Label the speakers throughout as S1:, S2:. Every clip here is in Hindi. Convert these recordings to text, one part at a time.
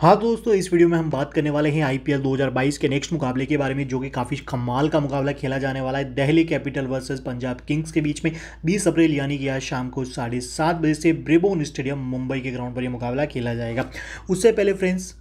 S1: हाँ दोस्तों इस वीडियो में हम बात करने वाले हैं आईपीएल 2022 के नेक्स्ट मुकाबले के बारे में जो कि काफ़ी कमाल का मुकाबला खेला जाने वाला है Delhi Capital versus Punjab Kings के बीच में 20 अप्रैल यानी कि आज शाम को साढ़े सात बजे से ब्रेबोन स्टेडियम मुंबई के ग्राउंड पर यह मुकाबला खेला जाएगा उससे पहले फ्रेंड्स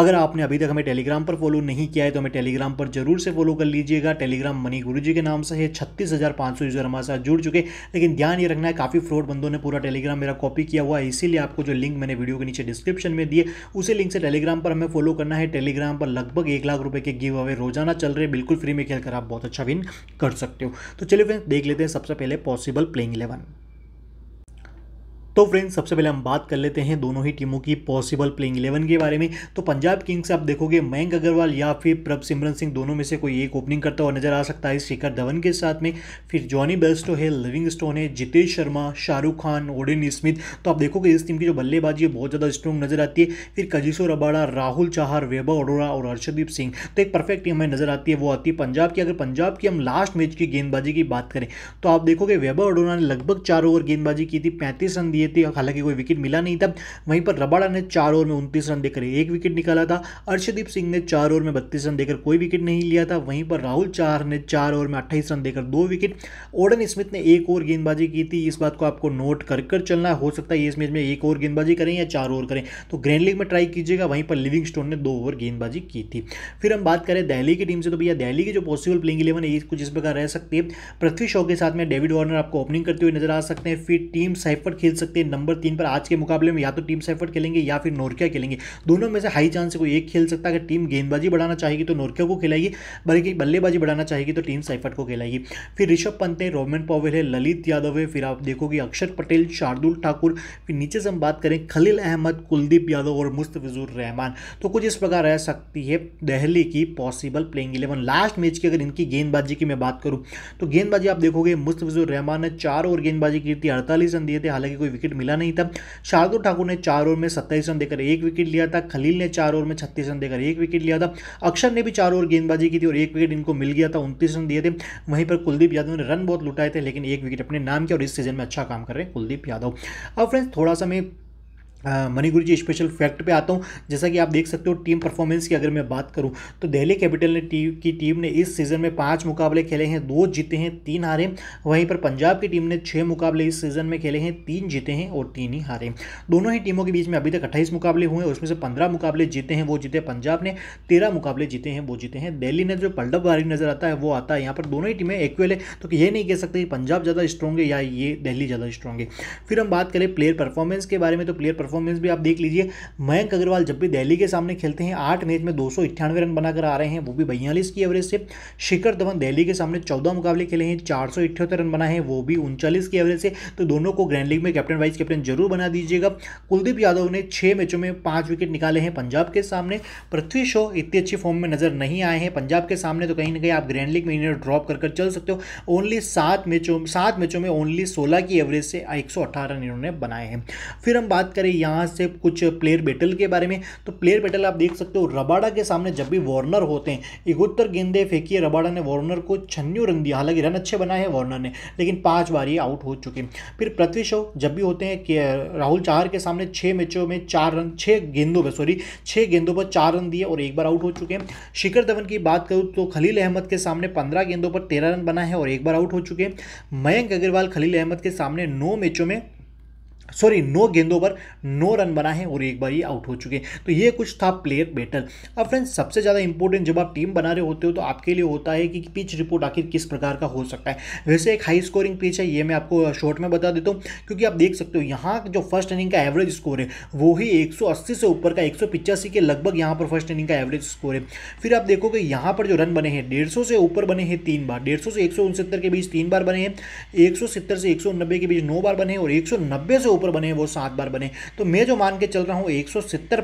S1: अगर आपने अभी तक हमें टेलीग्राम पर फॉलो नहीं किया है तो हमें टेलीग्राम पर जरूर से फॉलो कर लीजिएगा टेलीग्राम मनी गुरु जी के नाम से है छत्तीस हज़ार पाँच सौ यूज़र हमारे साथ जुड़ चुके लेकिन ध्यान ये रखना है काफ़ी फ्रॉड बंदों ने पूरा टेलीग्राम मेरा कॉपी किया हुआ है इसीलिए आपको जो लिंक मैंने वीडियो के नीचे डिस्क्रिप्शन में दिए उसी लिंक से टेलीग्राम पर हमें फॉलो करना है टेलीग्राम पर लगभग एक लाख रुपये के गिव अवे रोजाना चल रहे बिल्कुल फ्री में खेल आप बहुत अच्छा विन कर सकते हो तो चलिए फ्रेंड्स देख लेते हैं सबसे पहले पॉसिबल प्लेइंग इलेवन तो फ्रेंड्स सबसे पहले हम बात कर लेते हैं दोनों ही टीमों की पॉसिबल प्लेइंग इलेवन के बारे में तो पंजाब किंग्स आप देखोगे मयंक अग्रवाल या फिर प्रभ सिमरन सिंह दोनों में से कोई एक ओपनिंग करता हुआ नजर आ सकता है शिखर धवन के साथ में फिर जॉनी बेस्टो है लिविंग स्टोन है जितेश शर्मा शाहरुख खान ओडिन स्मिथ तो आप देखोगे इस टीम की जो बल्लेबाजी है बहुत ज़्यादा स्ट्रॉन्ग नजर आती है फिर कजिशो रबाड़ा राहुल चाहर वैभव अरोड़ा और हर्षदीप सिंह तो एक परफेक्ट टीम हमें नजर आती है वो आती है पंजाब की अगर पंजाब की हम लास्ट मैच की गेंदबाजी की बात करें तो आप देखोगे वैभव अरोड़ा ने लगभग चार ओवर गेंदबाजी की थी पैंतीस रन दिए लिए थे हालांकि कोई विकेट मिला नहीं था वहीं पर रबाड़ा ने चार ओवर में उनतीस रन देकर एक विकेट निकाला था अर्षदीप सिंह ने चार ओवर में बत्तीस रन देकर कोई विकेट नहीं लिया था वहीं पर राहुल चार ने चार ओवर में अट्ठाईस रन देकर दो विकेट ओडन स्मिथ ने एक ओवर गेंदबाजी की थी इस बात को आपको नोट कर कर चलना हो सकता है इस मैच में एक ओवर गेंदबाजी करें या चार ओवर करें तो ग्रैंड लीग में ट्राई कीजिएगा वहीं पर लिविंग स्टोन ने दो ओवर गेंदबाजी की थी फिर हम बात करें दिल्ली की टीम से तो भैया दिल्ली की जो पॉसिबल प्लेइंग इलेवन है कुछ इस प्रकार रह सकती है पृथ्वी शो के साथ में डेविड वार्नर आपको ओपनिंग करते हुए नजर आ सकते हैं फिर टीम साइफर खेल सकते सकते हैं नंबर तीन पर आज के मुकाबले में या तो टीम सेफर्ट खेलेंगे या फिर नोरकिया खेलेंगे दोनों में से हाई चांस है कोई एक खेल सकता है अगर टीम गेंदबाजी बढ़ाना चाहेगी तो नोरकिया को खिलाएगी बल्कि बल्लेबाजी बढ़ाना चाहेगी तो टीम सेफर्ट को खिलाएगी फिर ऋषभ पंत है रोमन पॉवेल है ललित यादव है फिर आप देखोगे अक्षर पटेल शार्दुल ठाकुर फिर नीचे से हम बात करें खलील अहमद कुलदीप यादव और मुस्तफिजुर रहमान तो कुछ इस प्रकार रह सकती है दहली की possible playing eleven last match की अगर इनकी गेंदबाजी की मैं बात करूं तो गेंदबाजी आप देखोगे मुस्तफिजुर रहमान ने चार ओवर गेंदबाजी की थी अड़तालीस रन दिए थे हालांकि कोई विकेट मिला नहीं था शार्दुल ठाकुर ने चार ओवर में सत्ताईस रन देकर एक विकेट लिया था खलील ने चार ओवर में छत्तीस रन देकर एक विकेट लिया था अक्षर ने भी चार ओवर गेंदबाजी की थी और एक विकेट इनको मिल गया था उनतीस रन दिए थे वहीं पर कुलदीप यादव ने रन बहुत लुटाए थे लेकिन एक विकेट अपने नाम किया और इस सीजन में अच्छा काम कर रहे हैं कुलदीप यादव अब फ्रेंड्स थोड़ा सा मैं मनी गुरु जी स्पेशल फैक्ट पे आता हूँ जैसा कि आप देख सकते हो टीम परफॉर्मेंस की अगर मैं बात करूँ तो दिल्ली कैपिटल ने टीम की टीम ने इस सीज़न में पाँच मुकाबले खेले हैं दो जीते हैं तीन हारे वहीं पर पंजाब की टीम ने छः मुकाबले इस सीज़न में खेले हैं तीन जीते हैं और तीन ही हारे दोनों ही टीमों के बीच में अभी तक अट्ठाईस मुकाबले हुए हैं उसमें से पंद्रह मुकाबले जीते हैं वो जीते पंजाब ने तेरह मुकाबले जीते हैं वो जीते हैं दिल्ली ने जो पलडब वारी नज़र आता है वो आता है यहाँ पर दोनों ही टीमें इक्वल है तो ये नहीं कह सकते कि पंजाब ज़्यादा स्ट्रॉन्ग है या ये दिल्ली ज़्यादा स्ट्रॉन्ग है फिर हम बात करें प्लेयर परफॉर्मेंस के बारे में तो प्लेयर परफॉर्मेंस भी आप देख लीजिए मयंक अग्रवाल जब भी दिल्ली के सामने खेलते हैं आठ मैच में दो रन बनाकर आ रहे हैं वो भी बयालीस की एवरेज से शिखर धवन दिल्ली के सामने चौदह मुकाबले खेले हैं चार रन बनाए हैं वो भी उनचालीस की एवरेज से तो दोनों को ग्रैंड लीग में कैप्टन वाइस कैप्टन जरूर बना दीजिएगा कुलदीप यादव ने छह मैचों में पांच विकेट निकाले हैं पंजाब के सामने पृथ्वी शो इतनी अच्छी फॉर्म में नजर नहीं आए हैं पंजाब के सामने तो कहीं ना कहीं आप ग्रैंड लीग में इन्हें ड्रॉप कर कर चल सकते हो ओनली सात मैचों सात मैचों में ओनली सोलह की एवरेज से एक रन इन्होंने बनाए हैं फिर हम बात करें यहाँ से कुछ प्लेयर बैटल के बारे में तो प्लेयर बैटल आप देख सकते हो रबाडा के सामने जब भी वार्नर होते हैं इकहत्तर गेंदे फेंकी रबाडा ने वार्नर को छन्नी रन दिया हालांकि रन अच्छे बनाए हैं वार्नर ने लेकिन पाँच बार ये आउट हो चुके फिर पृथ्वी शो जब भी होते हैं राहुल चाहर के सामने छः मैचों में चार रन छः गेंदों पर सॉरी छः गेंदों पर चार रन दिए और एक बार आउट हो चुके हैं शिखर धवन की बात करूँ तो खलील अहमद के सामने पंद्रह गेंदों पर तेरह रन बना है और एक बार आउट हो चुके हैं मयंक अग्रवाल खलील अहमद के सामने नौ मैचों में सॉरी नौ गेंदों पर नौ रन बना है और एक बार ही आउट हो चुके हैं तो ये कुछ था प्लेयर बैटल अब फ्रेंड्स सबसे ज़्यादा इंपॉर्टेंट जब आप टीम बना रहे होते हो तो आपके लिए होता है कि पिच रिपोर्ट आखिर किस प्रकार का हो सकता है वैसे एक हाई स्कोरिंग पिच है ये मैं आपको शॉर्ट में बता देता हूँ क्योंकि आप देख सकते हो यहाँ जो फर्स्ट इनिंग का एवरेज स्कोर है वो ही एक से ऊपर का एक के लगभग यहाँ पर फर्स्ट इनिंग का एवरेज स्कोर है फिर आप देखोगे यहाँ पर जो रन बने हैं डेढ़ से ऊपर बने हैं तीन बार डेढ़ से एक के बीच तीन बार बने हैं एक से एक के बीच नौ बार बने हैं और एक से ऊपर बने वो सात बार बने तो मैं जो मान के चल रहा हूँ एक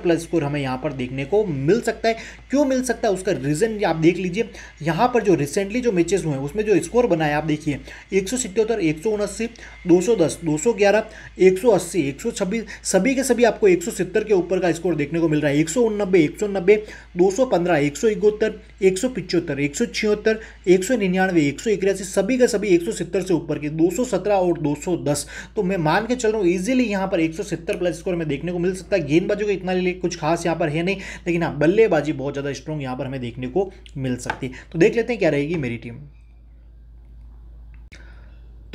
S1: प्लस स्कोर हमें यहाँ पर देखने को मिल सकता है क्यों मिल सकता है उसका रीज़न आप देख लीजिए यहाँ पर जो रिसेंटली जो मैचेस हुए हैं उसमें जो स्कोर बनाए आप देखिए एक सौ सत्योत्तर एक सौ उनासी दो सौ दस दो सौ ग्यारह एक सौ अस्सी एक सौ छब्बीस सभी के सभी आपको एक सौ सत्तर के ऊपर का स्कोर देखने को मिल रहा है एक सौ उननब्बे एक सौ नब्बे दो सौ पंद्रह एक सौ इकहत्तर एक सौ पिचहत्तर एक सौ छिहत्तर एक सौ निन्यानवे एक सौ इक्यासी सभी के सभी एक सौ सत्तर से ऊपर के दो सौ सत्रह और दो सौ दस तो मैं मान के चल रहा हूँ इजिली यहाँ पर सत्तर प्लस स्कोर हमें देखने को मिल सकता है गेंदबाजों को इतना लिए कुछ खास यहाँ पर है नहीं लेकिन हाँ बल्लेबाजी बहुत ज़्यादा स्ट्रॉन्ग यहाँ पर हमें देखने को मिल सकती है तो देख लेते हैं क्या रहेगी मेरी टीम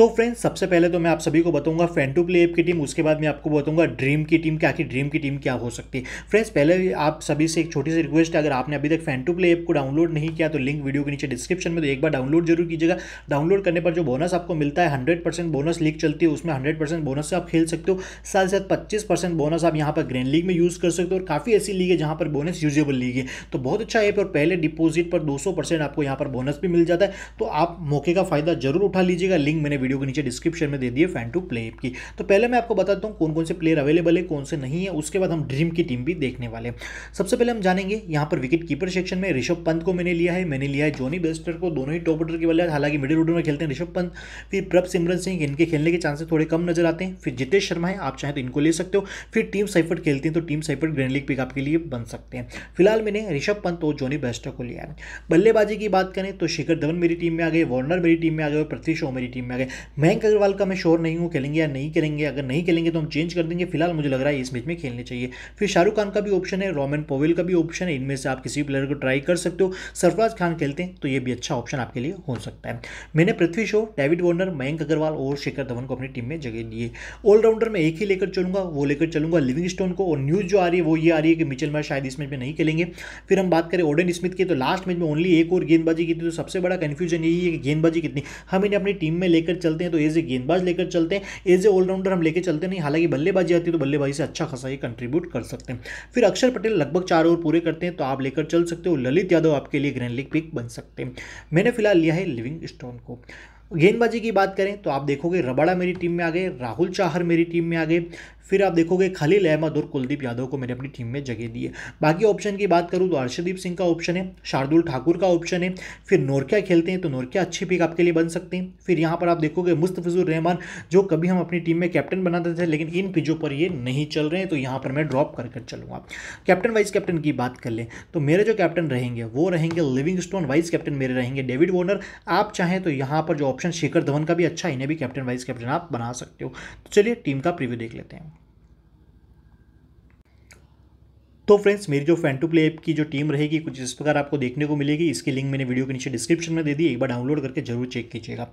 S1: तो फ्रेंड्स सबसे पहले तो मैं आप सभी को बताऊंगा फैन टू प्ले ऐप की टीम उसके बाद मैं आपको बताऊंगा ड्रीम की टीम क्या आखिर ड्रीम की टीम क्या हो सकती है फ्रेंड्स पहले आप सभी से एक छोटी सी रिक्वेस्ट है अगर आपने अभी तक फैन टू प्ले ऐप को डाउनलोड नहीं किया तो लिंक वीडियो के नीचे डिस्क्रिप्शन में तो एक बार डाउनलोड जरूर कीजिएगा डाउनलोड करने पर जो बोनस आपको मिलता है हंड्रेड बोनस लीग चलती है उसमें हंड्रेड बोनस से आप खेल सकते हो साथ साथ पच्चीस बोनस आप यहाँ पर ग्रैंड लीग में यूज़ कर सकते हो और काफ़ी ऐसी लीग है जहाँ पर बोनस यूजेबल लीग है तो बहुत अच्छा ऐप और पहले डिपोजिट पर दो आपको यहाँ पर बोनस भी मिल जाता है तो आप मौके का फायदा जरूर उठा लीजिएगा लिंक मैंने वीडियो वीडियो के नीचे डिस्क्रिप्शन में दे दिए फैन टू प्ले की तो पहले मैं आपको बताता हूँ कौन कौन से प्लेयर अवेलेबल है कौन से नहीं है उसके बाद हम ड्रीम की टीम भी देखने वाले सबसे पहले हम जानेंगे यहाँ पर विकेट कीपर सेक्शन में ऋषभ पंत को मैंने लिया है मैंने लिया है जोनी बेस्टर को दोनों ही टॉप ऑर्डर के बल्ले हालांकि मिडिल ऑर्डर में खेलते हैं ऋषभ पंत फिर प्रभ सिमरन सिंह इनके खेलने के चांसेस थोड़े कम नजर आते हैं फिर जितेश शर्मा है आप चाहें तो इनको ले सकते हो फिर टीम साइफर्ट खेलती है तो team Seifert grand league pick आपके लिए बन सकते हैं फिलहाल मैंने ऋषभ पंत और जोनी बेस्टर को लिया है बल्लेबाजी की बात करें तो शिखर धवन मेरी टीम में आ गए वार्नर मेरी टीम में आ गए और पृथ्वी शो मेरी टीम में आ गए मयंक अग्रवाल का मैं श्योर नहीं हूँ खेलेंगे या नहीं खेलेंगे अगर नहीं खेलेंगे तो हम चेंज कर देंगे फिलहाल मुझे लग रहा है इस मैच में खेलने चाहिए फिर शाहरुख खान का भी ऑप्शन है रोमन पोवेल का भी ऑप्शन है इनमें से आप किसी प्लेयर को ट्राई कर सकते हो सरफराज खान खेलते हैं तो ये भी अच्छा ऑप्शन आपके लिए हो सकता है मैंने पृथ्वी शो डेविड वॉर्नर मयंक अग्रवाल और शेखर धवन को अपनी टीम में जगह दिए ऑलराउंडर में एक ही लेकर चलूंगा वो लेकर चलूंगा लिविंग स्टोन को और न्यूज़ जो आ रही है वो ये आ रही है कि मिचल मार शायद इस मैच में नहीं खेलेंगे फिर हम बात करें ओडन स्मिथ की तो लास्ट मैच में ओनली एक और गेंदबाजी की थी तो सबसे बड़ा कन्फ्यूजन यही है कि गेंदबाजी कितनी हम इन्हें अपनी टीम में लेकर चलते हैं तो एज ए गेंदबाज लेकर चलते हैं एज ए ऑलराउंडर हम लेकर चलते नहीं हालांकि बल्लेबाजी आती है तो बल्लेबाजी से अच्छा खासा ये कंट्रीब्यूट कर सकते हैं फिर अक्षर पटेल लगभग चार ओवर पूरे करते हैं तो आप लेकर चल सकते हो ललित यादव आपके लिए ग्रैंड लीग पिक बन सकते हैं मैंने फिलहाल लिया है लिविंग स्टोन को गेंदबाजी की बात करें तो आप देखोगे रबाड़ा मेरी टीम में आ गए राहुल चाहर मेरी टीम में आ गए फिर आप देखोगे खलील अहमद और कुलदीप यादव को मैंने अपनी टीम में जगह दी है बाकी ऑप्शन की बात करूँ तो अर्षदीप सिंह का ऑप्शन है शार्दुल ठाकुर का ऑप्शन है फिर नोरकिया खेलते हैं तो नोरकिया अच्छे पिक आपके लिए बन सकते हैं फिर यहाँ पर आप देखोगे मुस्तफिजुर रहमान जो कभी हम अपनी टीम में कैप्टन बनाते थे लेकिन इन पिजों पर ये नहीं चल रहे हैं तो यहाँ पर मैं ड्रॉप कर कर चलूँगा कैप्टन वाइस कैप्टन की बात कर लें तो मेरे जो कैप्टन रहेंगे वो रहेंगे लिविंग स्टोन वाइस कैप्टन मेरे रहेंगे डेविड वॉर्नर आप चाहें तो यहाँ पर जो ऑप्शन कैप्टन शेखर धवन का भी अच्छा इन्हें भी कैप्टन वाइस कैप्टन आप बना सकते हो तो चलिए टीम का प्रीव्यू देख लेते हैं तो फ्रेंड्स मेरी जो फैन टू प्ले ऐप की जो टीम रहेगी कुछ इस प्रकार आपको देखने को मिलेगी इसकी लिंक मैंने वीडियो के नीचे डिस्क्रिप्शन में दे दी एक बार डाउनलोड करके जरूर चेक कीजिएगा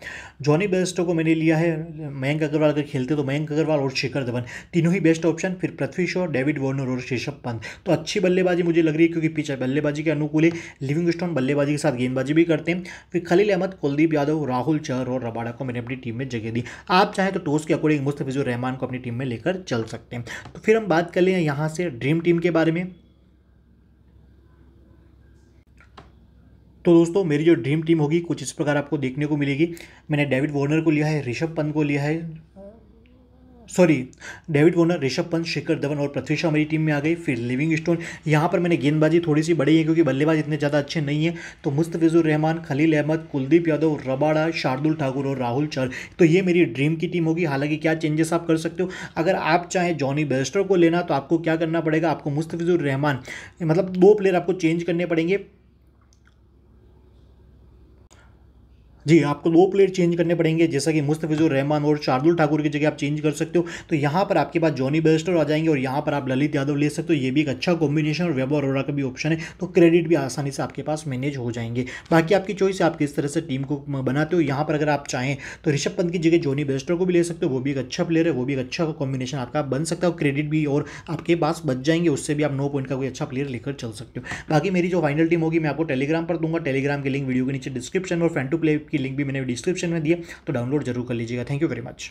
S1: जॉनी बेस्टो को मैंने लिया है मयंक अग्रवाल अगर खेलते तो मयंक अग्रवाल और शिखर धवन तीनों ही बेस्ट ऑप्शन फिर पृथ्वी शॉ डेविड वॉर्नर और शेषभ पंत तो अच्छी बल्लेबाजी मुझे लग रही है क्योंकि पीछे बल्लेबाजी के अनुकूल है लिविंग स्टोन बल्लेबाजी के साथ गेंदबाजी भी करते हैं फिर खलील अहमद कुलदीप यादव राहुल चहर और रबाड़ा को मैंने अपनी टीम में जगह दी आप चाहें तो टोस के अकॉर्डिंग मुस्तफिजुर रहमान को अपनी टीम में लेकर चल सकते हैं तो फिर हम बात कर लें यहाँ से ड्रीम टीम के बारे में तो दोस्तों मेरी जो ड्रीम टीम होगी कुछ इस प्रकार आपको देखने को मिलेगी मैंने डेविड वॉर्नर को लिया है ऋषभ पंत को लिया है sorry David Warner Rishabh Pant Shikhar Dhawan और पृथ्वी शाह मेरी टीम में आ गई फिर लिविंग स्टोन यहाँ पर मैंने गेंदबाजी थोड़ी सी बड़ी है क्योंकि बल्लेबाज इतने ज़्यादा अच्छे नहीं है तो मुस्तफिजुर रहमान खलील अहमद कुलदीप यादव रबाड़ा शार्दुल ठाकुर और राहुल चर तो ये मेरी ड्रीम की टीम होगी हालांकि क्या चेंजेस आप कर सकते हो अगर आप चाहें जॉनी बेस्टर को लेना तो आपको क्या करना पड़ेगा आपको मुस्तफिजुर रहमान मतलब दो प्लेयर आपको चेंज करने पड़ेंगे जी आपको दो प्लेयर चेंज करने पड़ेंगे जैसा कि मुस्तफिजुर रहमान और शार्दुल ठाकुर की जगह आप चेंज कर सकते हो तो यहाँ पर आपके पास जॉनी बेस्टर आ जाएंगे और यहाँ पर आप ललित यादव ले सकते हो ये भी एक अच्छा कॉम्बिनेशन और वेब अरोड़ा का भी ऑप्शन है तो क्रेडिट भी आसानी से आपके पास मैनेज हो जाएंगे बाकी आपकी चॉइस है आप किस तरह से टीम को बनाते हो यहाँ पर अगर आप चाहें तो ऋषभ पंत की जगह जॉनी बेस्टर को भी ले सकते हो वो भी एक अच्छा प्लेयर है वो भी एक अच्छा कॉम्बिनेशन आपका बन सकता है और क्रेडिट भी और आपके पास बच जाएंगे उससे भी आप नो पॉइंट का कोई अच्छा प्लेयर लेकर चल सकते हो बाकी मेरी जो फाइनल टीम होगी मैं आपको टेलीग्राम पर दूंगा टेलीग्राम के लिंक वीडियो के नीचे डिस्क्रिप्शन और फ्रेंड टू प्ले की लिंक भी मैंने डिस्क्रिप्शन में दिया तो डाउनलोड जरूर कर लीजिएगा थैंक यू वेरी मच